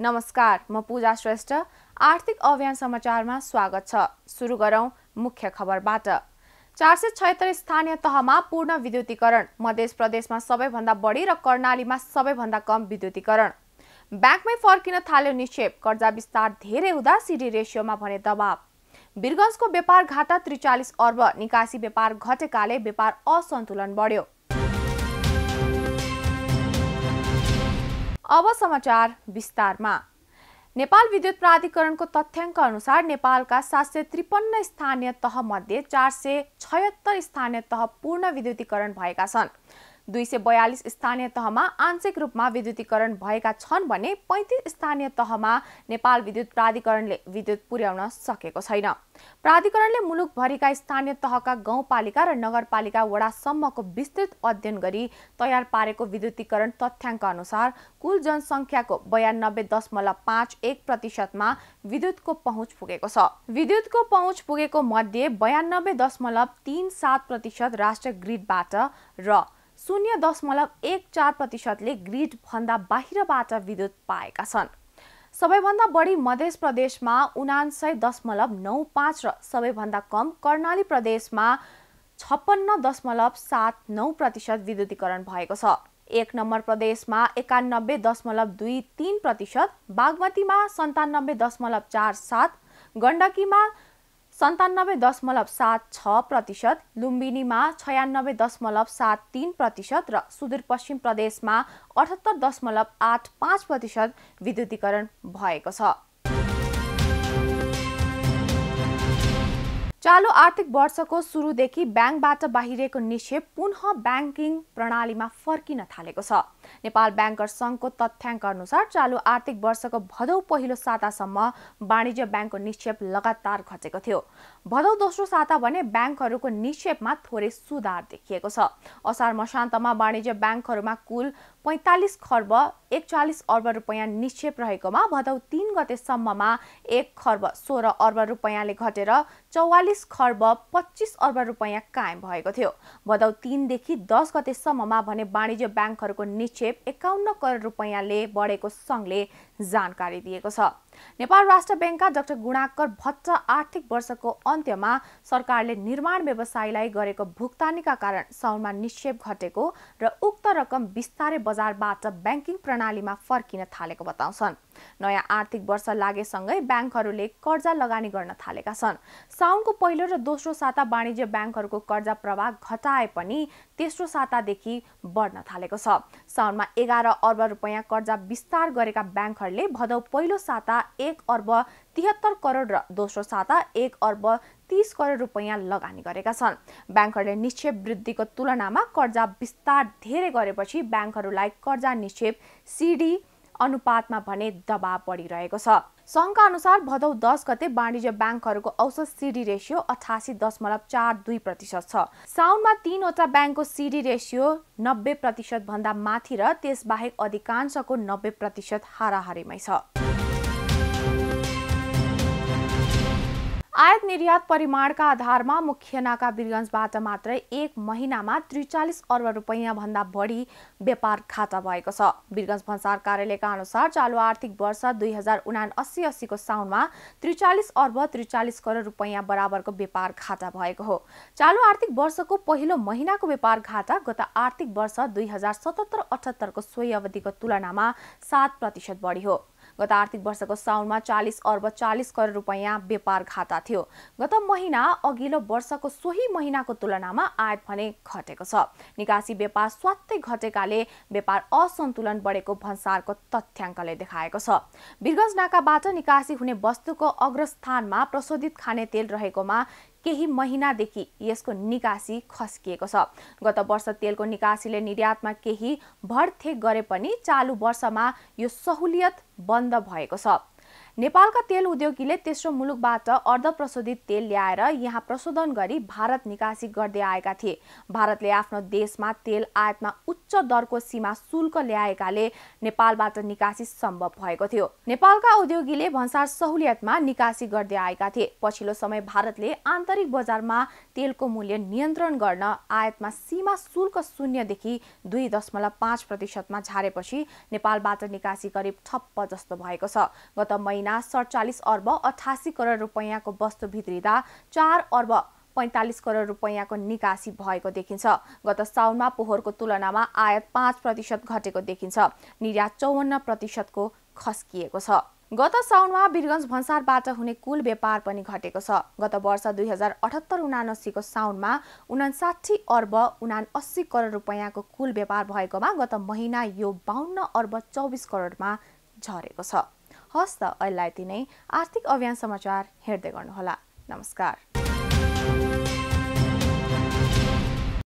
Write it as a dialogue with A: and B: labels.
A: नमस्कार म पूजा श्रेष्ठ आर्थिक अभियान समाचारमा स्वागत छ सुरु गरौँ मुख्य खबरबाट चार सय छयत्तर स्थानीय तहमा पूर्ण विद्युतीकरण मध्य प्रदेशमा सबैभन्दा बढी र कर्णालीमा सबैभन्दा कम विद्युतीकरण ब्याङ्कमै फर्किन थाल्यो निक्षेप कर्जा विस्तार धेरै हुँदा सिडी रेसियोमा भने दबाव बिरगन्जको व्यापार घाटा त्रिचालिस अर्ब निकासी व्यापार घटेकाले व्यापार असन्तुलन बढ्यो अब समाचार विस्तारमा नेपाल विद्युत प्राधिकरणको तथ्याङ्क अनुसार नेपालका सात सय त्रिपन्न स्थानीय तहमध्ये चार सय छयत्तर स्थानीय तह पूर्ण विद्युतीकरण भएका छन् दुई सय बयालिस स्थानीय तहमा आंशिक रूपमा विद्युतीकरण भएका छन् भने पैँतिस स्थानीय तहमा नेपाल विद्युत प्राधिकरणले विद्युत पुर्याउन सकेको छैन प्राधिकरणले मुलुकभरिका स्थानीय तहका गाउँपालिका र नगरपालिका वडासम्मको विस्तृत अध्ययन गरी तयार पारेको विद्युतीकरण तथ्याङ्क अनुसार कुल जनसङ्ख्याको बयानब्बे दशमलव पाँच एक प्रतिशतमा विद्युतको पहुँच पुगेको छ विद्युतको पहुँच पुगेको मध्ये बयानब्बे दशमलव तिन सात प्रतिशत राष्ट्रिय ग्रिडबाट र शून्य दशमलव एक चार प्रतिशतले ग्रिडभन्दा बाहिरबाट विद्युत पाएका छन् सबैभन्दा बढी मध्य प्रदेशमा उनान्सय दशमलव नौ पाँच र सबैभन्दा कम कर्णाली प्रदेशमा छप्पन्न दशमलव सात नौ प्रतिशत विद्युतीकरण भएको छ एक नम्बर प्रदेशमा एकानब्बे दशमलव दुई तिन प्रतिशत बागमतीमा सन्तानब्बे दशमलव चार सात गण्डकीमा सन्तानब्बे दशमलव सात छ प्रतिशत लुम्बिनीमा छयानब्बे दशमलव सात तिन प्रतिशत र सुदूरपश्चिम प्रदेशमा अठहत्तर दशमलव आठ पाँच प्रतिशत विद्युतीकरण भएको छ चालु आर्थिक वर्षको सुरुदेखि ब्याङ्कबाट बाहिरिएको निक्षेप पुनः ब्याङ्किङ प्रणालीमा फर्किन थालेको छ नेपाल ब्याङ्कर सङ्घको तथ्याङ्क अनुसार चालु आर्थिक वर्षको भदौ पहिलो सातासम्म वाणिज्य ब्याङ्कको निक्षेप लगातार घटेको थियो भदौ दोस्रो साता भने ब्याङ्कहरूको निक्षेपमा थोरै सुधार देखिएको छ असार मसान्तमा वाणिज्य ब्याङ्कहरूमा कुल पैँतालिस खर्ब एकचालिस अर्ब रुपियाँ निक्षेप रहेकोमा भदौ तिन गतेसम्ममा एक खर्ब सोह्र अर्ब रुपियाँले घटेर चौवालिस खर्ब पच्चिस अर्ब रुपियाँ कायम भएको थियो भदौ तिनदेखि दस गतेसम्ममा भने वाणिज्य ब्याङ्कहरूको निक्षेप निक्षेप एकाउन्न करोड रुपैयाँले बढेको सङ्घले जानकारी दिएको छ नेपाल राष्ट्र ब्याङ्कका डाक्टर गुणाकर भट्ट आर्थिक वर्षको अन्त्यमा सरकारले निर्माण व्यवसायीलाई गरेको भुक्तानीका कारण साउनमा निक्षेप घटेको र उक्त रकम बिस्तारै बजारबाट ब्याङ्किङ प्रणालीमा फर्किन थालेको बताउँछन् नयाँ आर्थिक वर्ष लागेसँगै ब्याङ्कहरूले कर्जा लगानी गर्न थालेका छन् साउनको पहिलो र दोस्रो साता वाणिज्य ब्याङ्कहरूको कर्जा प्रवाह घटाए पनि तेस्रो सातादेखि बढ्न थालेको छ साउनमा एघार अर्ब रुपियाँ कर्जा विस्तार गरेका ब्याङ्कहरूले भदौ पहिलो साता एक अर्ब तिहत्तर करोड र दोस्रो साता एक अर्ब तिस करोड रुपियाँ लगानी गरेका छन् ब्याङ्कहरूले निक्षेप वृद्धिको तुलनामा कर्जा विस्तार धेरै गरेपछि ब्याङ्कहरूलाई कर्जा निक्षेप सिडी अनुपातमा भने दबाव बढिरहेको छ सङ्घका अनुसार भदौ दस गते वाणिज्य ब्याङ्कहरूको औसत सिडी रेसियो अठासी दशमलव चार दुई प्रतिशत छ साउनमा तिनवटा ब्याङ्कको सिडी रेसियो नब्बे भन्दा माथि र त्यसबाहेक अधिकांशको नब्बे प्रतिशत हाराहारीमै छ आयात निर्यात परिमाणका आधारमा मुख्य नाका वीरगन्जबाट मात्र एक महिनामा त्रिचालिस अर्ब रुपियाँभन्दा बढी व्यापार खाता भएको छ वीरगन्ज भन्सार कार्यालयका अनुसार चालु आर्थिक वर्ष दुई हजार उना अस्सी अस्सीको साउनमा त्रिचालिस अर्ब त्रिचालिस करोड रुपैयाँ बराबरको व्यापार खाता भएको हो चालु आर्थिक वर्षको पहिलो महिनाको व्यापार खाता गत आर्थिक वर्ष दुई हजार सतहत्तर अठहत्तरको सोही अवधिको तुलनामा सात प्रतिशत बढी हो गत आर्थिक वर्षको साउनमा चालिस अर्ब चालिस करोड रुपियाँ व्यापार घाटा थियो गत महिना अघिल्लो वर्षको सोही महिनाको तुलनामा आयात भने घटेको छ निकासी व्यापार स्वात्तै घटेकाले व्यापार असन्तुलन बढेको भन्सारको तथ्याङ्कले देखाएको छ बिरगज नाकाबाट निकासी हुने वस्तुको अग्रस्थानमा प्रशोधित खाने तेल रहेकोमा केही महिनादेखि यसको निकासी खस्किएको छ गत वर्ष तेलको निकासीले निर्यातमा केही भर्थे गरे पनि चालु वर्षमा यो सहुलियत बन्द भएको छ नेपालका तेल उद्योगीले तेस्रो मुलुकबाट अर्ध प्रशोधित तेल ल्याएर यहाँ प्रशोधन गरी भारत निकासी गर्दै आएका थिए भारतले आफ्नो देशमा तेल आयातमा उच्च दरको सीमा शुल्क ल्याएकाले नेपालबाट निकासी सम्भव भएको थियो नेपालका उद्योगीले भन्सार सहुलियतमा निकासी गर्दै आएका थिए पछिल्लो समय भारतले आन्तरिक बजारमा तेलको मूल्य नियन्त्रण गर्न आयातमा सीमा शुल्क शून्यदेखि दुई दशमलव पाँच प्रतिशतमा झारेपछि नेपालबाट निकासी करिब ठप्प जस्तो भएको छ गत महिना महिना सडचालिस अर्ब अठासी करोड रुपियाँको वस्तु भित्रिँदा चार अर्ब पैँतालिस करोड रुपियाँको निकासी भएको देखिन्छ गत साउनमा पोहोरको तुलनामा आयात पाँच प्रतिशत घटेको देखिन्छ निर्यात चौवन्न प्रतिशतको खस्किएको छ गत साउनमा वीरगञ्ज भन्सारबाट हुने कुल व्यापार पनि घटेको छ गत वर्ष दुई हजार अठहत्तर उनासीको साउनमा उनासाठी अर्ब उना अस्सी करोड रुपियाँको कुल व्यापार भएकोमा गत महिना यो बाहन्न अर्ब चौबिस करोडमा झरेको छ हस् त अहिले यति नै आर्थिक अभियान समाचार हेर्दै गर्नुहोला नमस्कार